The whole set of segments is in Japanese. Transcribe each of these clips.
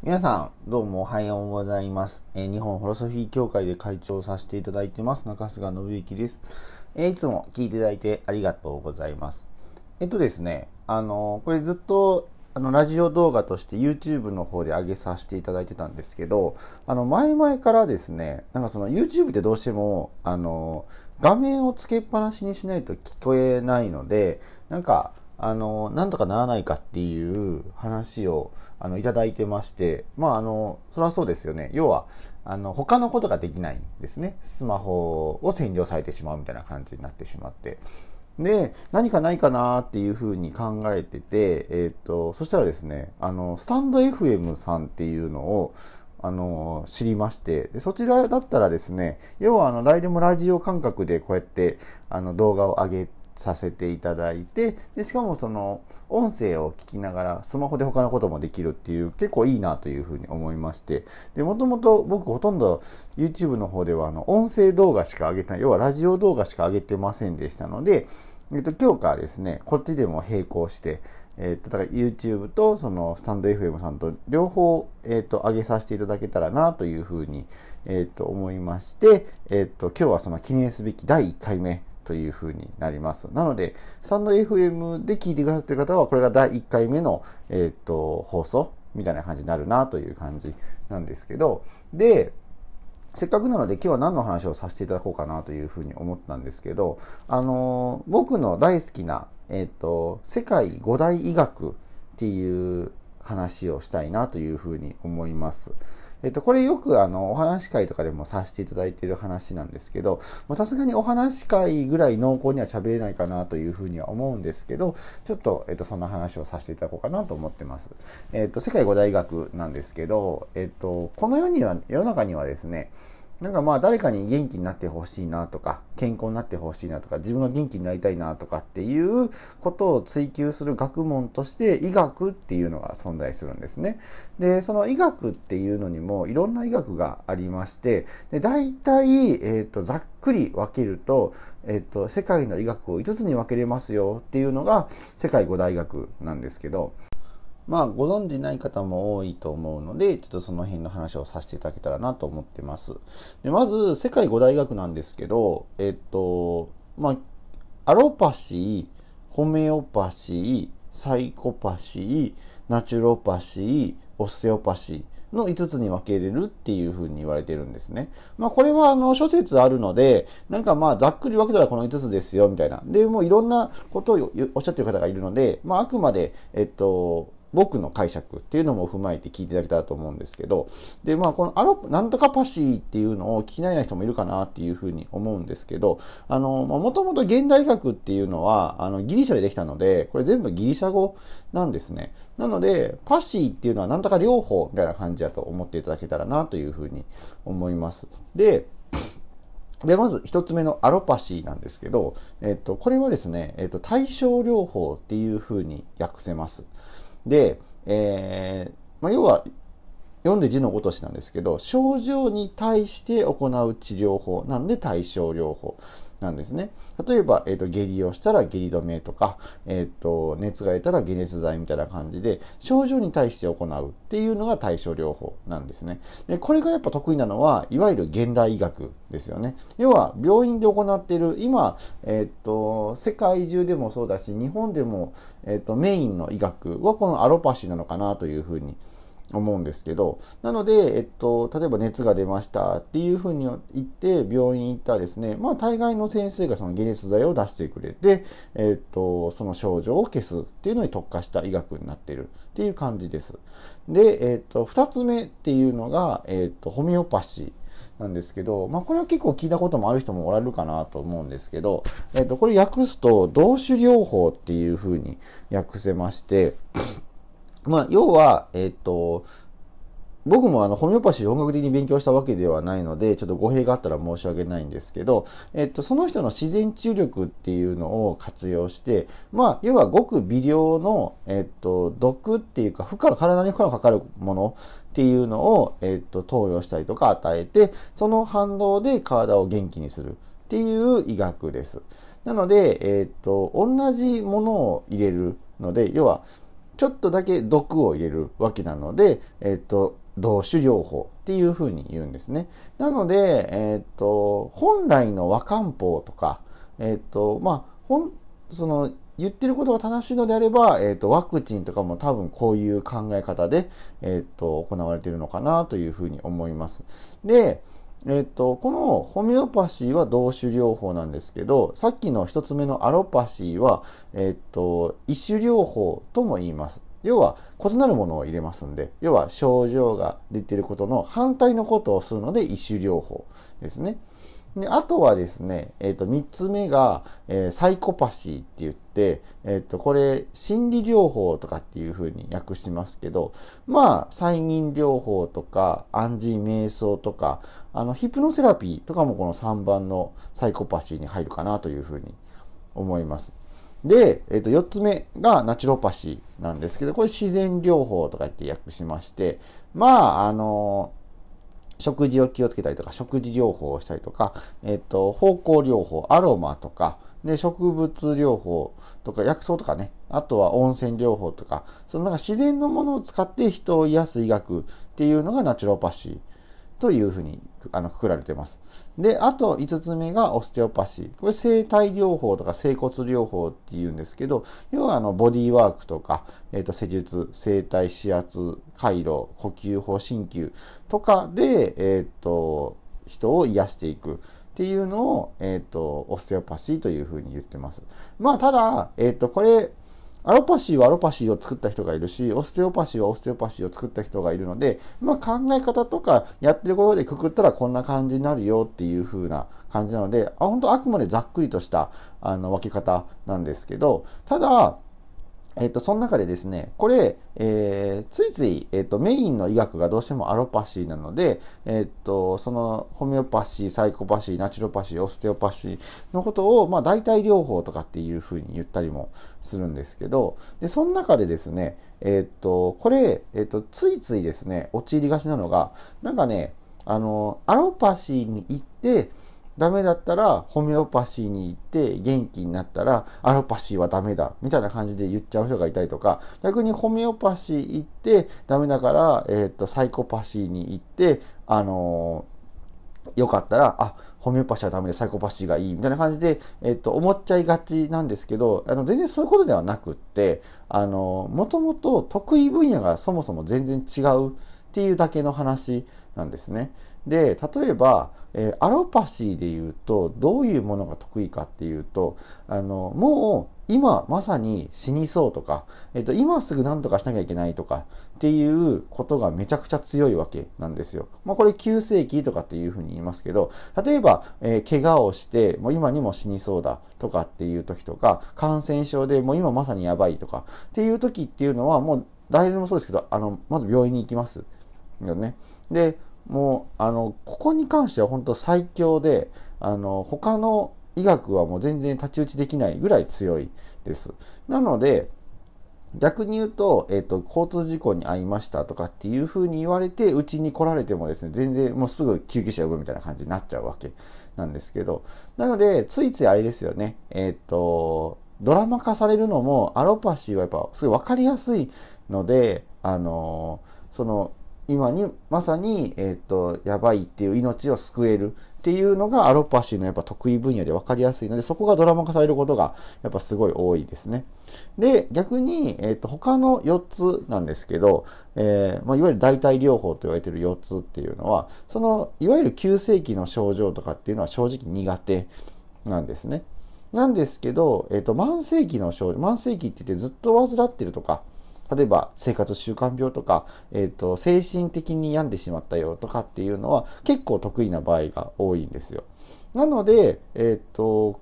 皆さん、どうもおはようございます。えー、日本ホロソフィー協会で会長させていただいてます、中須賀信之です。えー、いつも聞いていただいてありがとうございます。えっとですね、あのー、これずっと、あの、ラジオ動画として YouTube の方で上げさせていただいてたんですけど、あの、前々からですね、なんかその YouTube ってどうしても、あの、画面をつけっぱなしにしないと聞こえないので、なんか、あの、なんとかならないかっていう話を、あの、いただいてまして、まあ、あの、それはそうですよね。要は、あの、他のことができないんですね。スマホを占領されてしまうみたいな感じになってしまって。で、何かないかなっていうふうに考えてて、えっ、ー、と、そしたらですね、あの、スタンド FM さんっていうのを、あの、知りまして、そちらだったらですね、要はあの、誰でもラジオ感覚でこうやって、あの、動画を上げさせていただいてでしかもその音声を聞きながらスマホで他のこともできるっていう結構いいなというふうに思いましてでもともと僕ほとんど YouTube の方ではあの音声動画しか上げてない要はラジオ動画しか上げてませんでしたので、えっと、今日からですねこっちでも並行してえっ、と、だから YouTube とそのスタンド FM さんと両方、えっ、と、上げさせていただけたらなというふうに、えっ、と、思いまして、えっ、と、今日はその記念すべき第1回目、というふうになります。なので、サンド FM で聞いてくださってる方は、これが第1回目の、えっ、ー、と、放送みたいな感じになるなという感じなんですけど、で、せっかくなので今日は何の話をさせていただこうかなというふうに思ったんですけど、あの、僕の大好きな、えっ、ー、と、世界5大医学っていう話をしたいなというふうに思います。えっと、これよくあの、お話会とかでもさせていただいている話なんですけど、さすがにお話会ぐらい濃厚には喋れないかなというふうには思うんですけど、ちょっと、えっと、そんな話をさせていただこうかなと思ってます。えっと、世界五大学なんですけど、えっと、この世には、世の中にはですね、なんかまあ誰かに元気になってほしいなとか、健康になってほしいなとか、自分が元気になりたいなとかっていうことを追求する学問として医学っていうのが存在するんですね。で、その医学っていうのにもいろんな医学がありまして、で大体、えっ、ー、と、ざっくり分けると、えっ、ー、と、世界の医学を5つに分けれますよっていうのが世界5大学なんですけど、まあ、ご存じない方も多いと思うので、ちょっとその辺の話をさせていただけたらなと思ってます。で、まず、世界五大学なんですけど、えっと、まあ、アロパシー、ホメオパシー、サイコパシー、ナチュロパシー、オステオパシーの5つに分けれるっていうふうに言われてるんですね。まあこれはあの諸説あるので、なんかまあざっくり分けたらこの5つですよみたいな。で、もういろんなことをおっしゃってる方がいるので、まああくまで、えっと、僕の解釈っていうのも踏まえて聞いていただけたらと思うんですけど、で、まあ、このアロ、なんとかパシーっていうのを聞き慣れない人もいるかなっていうふうに思うんですけど、あの、まあ、もともと現代学っていうのは、あの、ギリシャでできたので、これ全部ギリシャ語なんですね。なので、パシーっていうのはなんとか両方みたいな感じだと思っていただけたらなというふうに思います。で、で、まず一つ目のアロパシーなんですけど、えっと、これはですね、えっと、対症療法っていうふうに訳せます。で、えー、まあ、要は、読んで字のごとしなんですけど、症状に対して行う治療法なんで対症療法。なんですね。例えば、えっ、ー、と、下痢をしたら下痢止めとか、えっ、ー、と、熱が出たら解熱剤みたいな感じで、症状に対して行うっていうのが対症療法なんですね。で、これがやっぱ得意なのは、いわゆる現代医学ですよね。要は、病院で行っている、今、えっ、ー、と、世界中でもそうだし、日本でも、えっ、と、メインの医学はこのアロパシーなのかなというふうに思うんですけど、なので、えっと、例えば熱が出ましたっていうふうに言って、病院行ったらですね、まあ、大概の先生がその解熱剤を出してくれて、えっと、その症状を消すっていうのに特化した医学になってるっていう感じです。で、えっと、二つ目っていうのが、えっと、ホメオパシー。なんですけど、まあ、これは結構聞いたこともある人もおられるかなと思うんですけど、えっと、これ訳すと、同種療法っていうふうに訳せまして、まあ、要は、えっ、と、僕もあの、ホメオパシーを楽的に勉強したわけではないので、ちょっと語弊があったら申し訳ないんですけど、えっと、その人の自然治癒力っていうのを活用して、まあ、要はごく微量の、えっと、毒っていうか、負荷の、体に負荷がかかるものっていうのを、えっと、投与したりとか与えて、その反動で体を元気にするっていう医学です。なので、えっと、同じものを入れるので、要は、ちょっとだけ毒を入れるわけなので、えっ、と、同種療法っていうふうに言うんですね。なので、えっ、と、本来の和漢方とか、えっ、と、まあ、ほん、その、言ってることが正しいのであれば、えっ、と、ワクチンとかも多分こういう考え方で、えっ、と、行われているのかなというふうに思います。で、えっ、と、このホメオパシーは同種療法なんですけど、さっきの1つ目のアロパシーは、えっ、と、一種療法とも言います。要は異なるものを入れますんで、要は症状が出ていることの反対のことをするので一種療法ですね。で、あとはですね、えっ、ー、と、三つ目が、えー、サイコパシーって言って、えっ、ー、と、これ、心理療法とかっていう風に訳しますけど、まあ、催眠療法とか、暗示瞑想とか、あの、ヒプノセラピーとかもこの3番のサイコパシーに入るかなという風に思います。で、えっ、ー、と、4つ目がナチュロパシーなんですけど、これ自然療法とかって訳しまして、まあ、あの食事を気をつけたりとか、食事療法をしたりとか、えっと、方向療法、アロマとか、で、植物療法とか薬草とかね、あとは温泉療法とか、そのなんか自然のものを使って人を癒す医学っていうのがナチュルパシー。というふうにあのくくられてます。で、あと5つ目がオステオパシー。これ生体療法とか整骨療法っていうんですけど、要はあのボディーワークとか、えっ、ー、と施術、生体指圧、回路、呼吸法、鍼灸とかで、えっ、ー、と、人を癒していくっていうのを、えっ、ー、と、オステオパシーというふうに言ってます。まあ、ただ、えっ、と、これ、アロパシーはアロパシーを作った人がいるし、オステオパシーはオステオパシーを作った人がいるので、まあ、考え方とかやってることでくくったらこんな感じになるよっていう風な感じなので、あ本当あくまでざっくりとしたあの分け方なんですけど、ただ、えっと、その中でですね、これ、えー、ついつい、えっと、メインの医学がどうしてもアロパシーなので、えっと、その、ホメオパシー、サイコパシー、ナチュロパシー、オステオパシーのことを、まあ、代替療法とかっていうふうに言ったりもするんですけど、で、その中でですね、えっと、これ、えっと、ついついですね、陥りがちなのが、なんかね、あの、アロパシーに行って、ダメだったらホメオパシーに行って元気になったらアロパシーはダメだみたいな感じで言っちゃう人がいたりとか逆にホメオパシー行ってダメだから、えっとサイコパシーに行ってあのよかったら、あ、ホメオパシーはダメでサイコパシーがいいみたいな感じで、えっと、思っちゃいがちなんですけど、あの、全然そういうことではなくって、あの、もともと得意分野がそもそも全然違うっていうだけの話なんですね。で、例えば、えー、アロパシーで言うと、どういうものが得意かっていうと、あの、もう、今まさに死にそうとか、えっ、ー、と、今すぐ何とかしなきゃいけないとかっていうことがめちゃくちゃ強いわけなんですよ。まあ、これ急性期とかっていうふうに言いますけど、例えば、えー、怪我をして、もう今にも死にそうだとかっていう時とか、感染症でもう今まさにやばいとかっていう時っていうのは、もう誰でもそうですけど、あの、まず病院に行きます。よね。で、もう、あの、ここに関しては本当最強で、あの、他の医学はもう全然太刀打ちできないぐらい強いです。なので、逆に言うと、えっ、ー、と、交通事故に遭いましたとかっていう風に言われて、うちに来られてもですね、全然もうすぐ救急車呼ぶみたいな感じになっちゃうわけなんですけど、なので、ついついあれですよね、えっ、ー、と、ドラマ化されるのも、アロパシーはやっぱすごいわかりやすいので、あのー、その、今にまさに、えー、っと、やばいっていう命を救えるっていうのがアロパシーのやっぱ得意分野で分かりやすいので、そこがドラマ化されることがやっぱすごい多いですね。で、逆に、えー、っと、他の4つなんですけど、えー、まあ、いわゆる代替療法と言われてる4つっていうのは、その、いわゆる急性期の症状とかっていうのは正直苦手なんですね。なんですけど、えっと、慢性期の症状、慢性期って言ってずっと患ってるとか、例えば生活習慣病とか、えっ、ー、と、精神的に病んでしまったよとかっていうのは結構得意な場合が多いんですよ。なので、えっ、ー、と、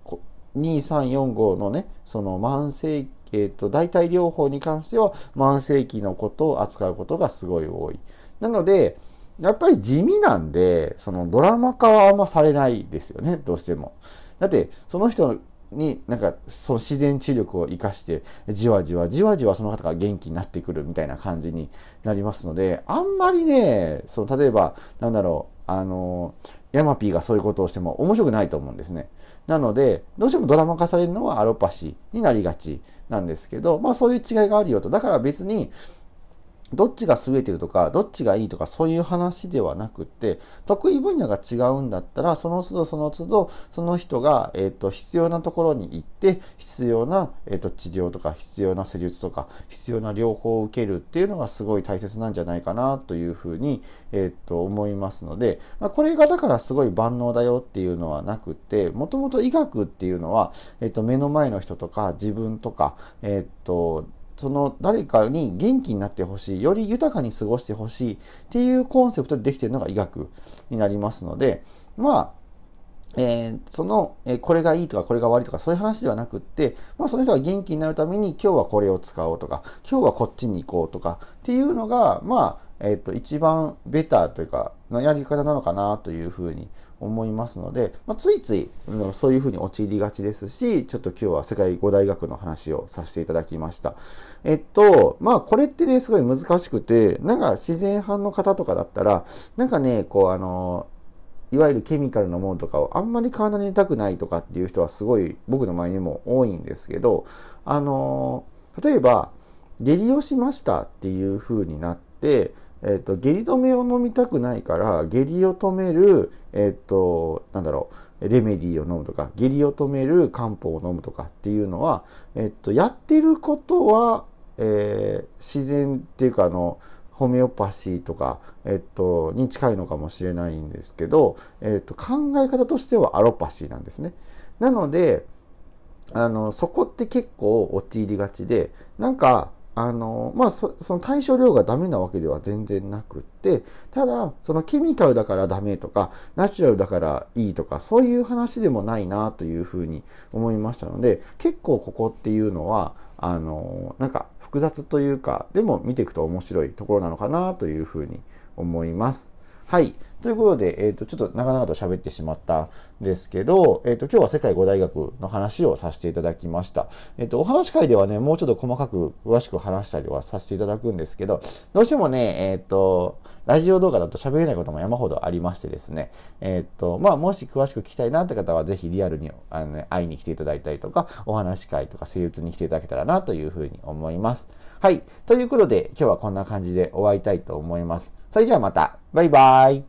2345のね、その慢性期、えっ、ー、と、代替療法に関しては慢性期のことを扱うことがすごい多い。なので、やっぱり地味なんで、そのドラマ化はあんまされないですよね、どうしても。だって、その人になんかその自然治癒力を生かしてじわじわじわじわその方が元気になってくるみたいな感じになりますのであんまりねその例えばなんだろうあのヤマピーがそういうことをしても面白くないと思うんですね。なのでどうしてもドラマ化されるのはアロパシーになりがちなんですけどまあそういう違いがあるよとだから別にどっちが優れてるとか、どっちがいいとか、そういう話ではなくって、得意分野が違うんだったら、その都度その都度、その人が、えっ、ー、と、必要なところに行って、必要な、えっ、ー、と、治療とか、必要な施術とか、必要な療法を受けるっていうのがすごい大切なんじゃないかな、というふうに、えっ、ー、と、思いますので、これがだからすごい万能だよっていうのはなくって、もともと医学っていうのは、えっ、と、目の前の人とか、自分とか、えっ、と、その誰かに元気になってほしい、より豊かに過ごしてほしいっていうコンセプトでできているのが医学になりますので、まあ、えー、その、えー、これがいいとかこれが悪いとかそういう話ではなくって、まあ、その人が元気になるために今日はこれを使おうとか今日はこっちに行こうとかっていうのがまあえっ、ー、と一番ベターというかやり方なのかなというふうに思いますので、まあ、ついつい、そういうふうに陥りがちですし、ちょっと今日は世界五大学の話をさせていただきました。えっと、まあこれってね、すごい難しくて、なんか自然派の方とかだったら、なんかね、こうあの、いわゆるケミカルのものとかをあんまり体に痛くないとかっていう人はすごい僕の前にも多いんですけど、あの、例えば、下痢をしましたっていう風になって、えっと、下痢止めを飲みたくないから、下痢を止める、えっと、なんだろう、レメディーを飲むとか、下痢を止める漢方を飲むとかっていうのは、えっと、やってることは、えー、自然っていうか、あの、ホメオパシーとか、えっと、に近いのかもしれないんですけど、えっと、考え方としてはアロパシーなんですね。なので、あの、そこって結構陥りがちで、なんか、あの、まあそ、その対処量がダメなわけでは全然なくって、ただ、そのケミカルだからダメとか、ナチュラルだからいいとか、そういう話でもないなというふうに思いましたので、結構ここっていうのは、あの、なんか複雑というか、でも見ていくと面白いところなのかなというふうに思います。はい。ということで、えっ、ー、と、ちょっと長々と喋ってしまったんですけど、えっ、ー、と、今日は世界5大学の話をさせていただきました。えっ、ー、と、お話会ではね、もうちょっと細かく詳しく話したりはさせていただくんですけど、どうしてもね、えっ、と、ラジオ動画だと喋れないことも山ほどありましてですね。えっ、と、まあ、もし詳しく聞きたいなって方は、ぜひリアルにあの、ね、会いに来ていただいたりとか、お話会とか、生物に来ていただけたらなというふうに思います。はい。ということで、今日はこんな感じで終わりたいと思います。それではまた。バイバイ。